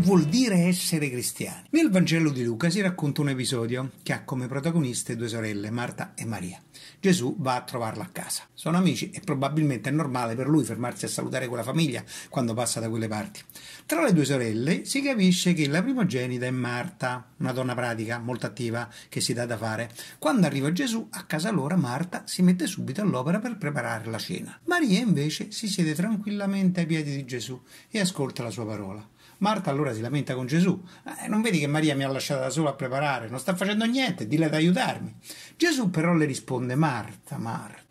vuol dire essere cristiani. Nel Vangelo di Luca si racconta un episodio che ha come protagoniste due sorelle, Marta e Maria. Gesù va a trovarla a casa. Sono amici e probabilmente è normale per lui fermarsi a salutare quella famiglia quando passa da quelle parti. Tra le due sorelle si capisce che la primogenita è Marta, una donna pratica, molto attiva, che si dà da fare. Quando arriva Gesù a casa loro, Marta si mette subito all'opera per preparare la cena. Maria invece si siede tranquillamente ai piedi di Gesù e ascolta la sua parola. Marta allora si lamenta con Gesù. Eh, non vedi che Maria mi ha lasciata sola a preparare, non sta facendo niente, dille ad aiutarmi. Gesù però le risponde Marta, Marta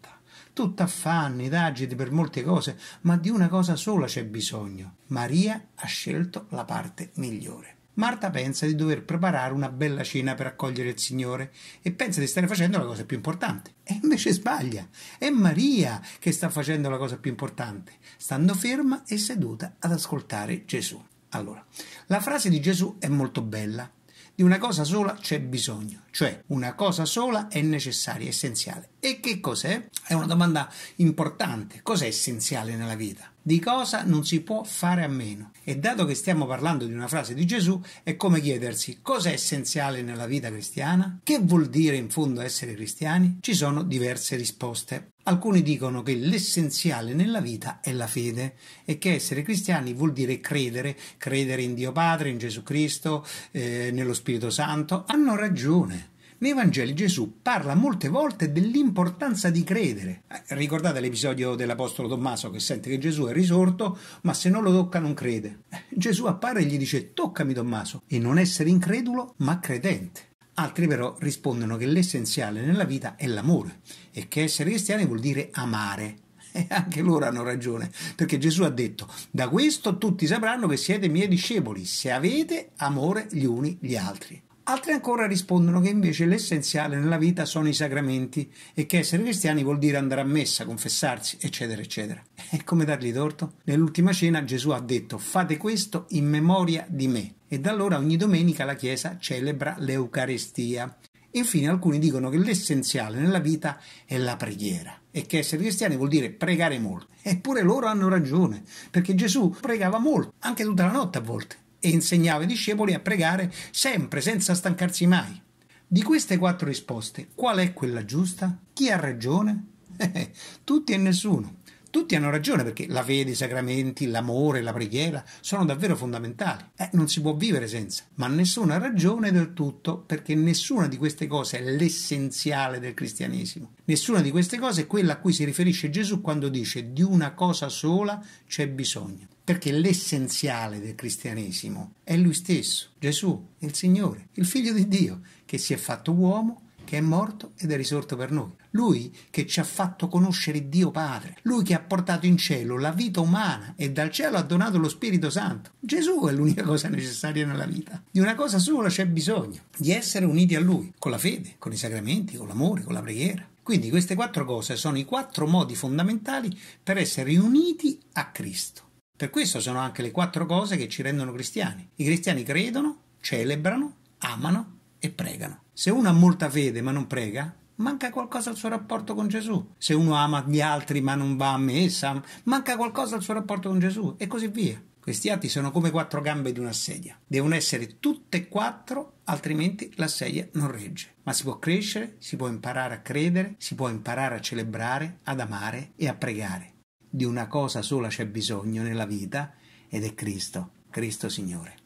tu t'affanni, t'agiti per molte cose, ma di una cosa sola c'è bisogno. Maria ha scelto la parte migliore. Marta pensa di dover preparare una bella cena per accogliere il Signore e pensa di stare facendo la cosa più importante. E invece sbaglia. È Maria che sta facendo la cosa più importante, stando ferma e seduta ad ascoltare Gesù. Allora, la frase di Gesù è molto bella. Di una cosa sola c'è bisogno, cioè una cosa sola è necessaria, essenziale. E che cos'è? È una domanda importante. Cos'è essenziale nella vita? di cosa non si può fare a meno. E dato che stiamo parlando di una frase di Gesù, è come chiedersi cosa è essenziale nella vita cristiana? Che vuol dire in fondo essere cristiani? Ci sono diverse risposte. Alcuni dicono che l'essenziale nella vita è la fede e che essere cristiani vuol dire credere, credere in Dio Padre, in Gesù Cristo, eh, nello Spirito Santo. Hanno ragione. Nei Vangeli Gesù parla molte volte dell'importanza di credere. Eh, ricordate l'episodio dell'Apostolo Tommaso che sente che Gesù è risorto, ma se non lo tocca non crede. Eh, Gesù appare e gli dice toccami Tommaso e non essere incredulo ma credente. Altri però rispondono che l'essenziale nella vita è l'amore e che essere cristiani vuol dire amare. E eh, anche loro hanno ragione, perché Gesù ha detto, da questo tutti sapranno che siete miei discepoli, se avete amore gli uni gli altri. Altri ancora rispondono che invece l'essenziale nella vita sono i sacramenti e che essere cristiani vuol dire andare a messa, confessarsi, eccetera, eccetera. E come dargli torto? Nell'ultima cena Gesù ha detto fate questo in memoria di me. E da allora ogni domenica la Chiesa celebra l'Eucarestia. Infine alcuni dicono che l'essenziale nella vita è la preghiera e che essere cristiani vuol dire pregare molto. Eppure loro hanno ragione, perché Gesù pregava molto, anche tutta la notte a volte e insegnava i discepoli a pregare sempre, senza stancarsi mai. Di queste quattro risposte, qual è quella giusta? Chi ha ragione? Eh, tutti e nessuno. Tutti hanno ragione perché la fede, i sacramenti, l'amore, la preghiera sono davvero fondamentali. Eh, non si può vivere senza, ma nessuna ragione del tutto perché nessuna di queste cose è l'essenziale del cristianesimo. Nessuna di queste cose è quella a cui si riferisce Gesù quando dice di una cosa sola c'è bisogno perché l'essenziale del cristianesimo è lui stesso, Gesù, il Signore, il Figlio di Dio, che si è fatto uomo che è morto ed è risorto per noi, lui che ci ha fatto conoscere Dio Padre, lui che ha portato in cielo la vita umana e dal cielo ha donato lo Spirito Santo. Gesù è l'unica cosa necessaria nella vita. Di una cosa sola c'è bisogno, di essere uniti a lui, con la fede, con i sacramenti, con l'amore, con la preghiera. Quindi queste quattro cose sono i quattro modi fondamentali per essere uniti a Cristo. Per questo sono anche le quattro cose che ci rendono cristiani. I cristiani credono, celebrano, amano e pregano. Se uno ha molta fede ma non prega, manca qualcosa al suo rapporto con Gesù. Se uno ama gli altri ma non va a messa, manca qualcosa al suo rapporto con Gesù e così via. Questi atti sono come quattro gambe di una sedia. Devono essere tutte e quattro, altrimenti la sedia non regge. Ma si può crescere, si può imparare a credere, si può imparare a celebrare, ad amare e a pregare. Di una cosa sola c'è bisogno nella vita ed è Cristo, Cristo Signore.